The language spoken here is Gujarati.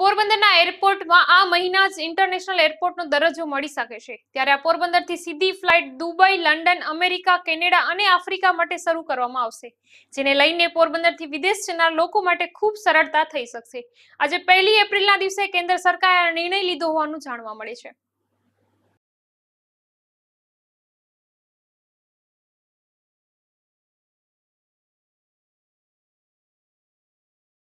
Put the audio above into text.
પોરબંદરના એરપોર્ટમાં આ મહિના જ ઇન્ટરનેશનલ એરપોર્ટનો દરજ્જો મળી શકે છે ત્યારે આ પોરબંદરથી સીધી flight Dubai London America Canada અને આફ્રિકા માટે શરૂ કરવામાં આવશે જેને લઈને પોરબંદરથી વિદેશ જનાર લોકો માટે ખૂબ સરળતા થઈ શકશે આજે પહેલી એપ્રિલના દિવસે કેન્દ્ર સરકારે નિર્ણય લીધો હોવાનું જાણવા મળે છે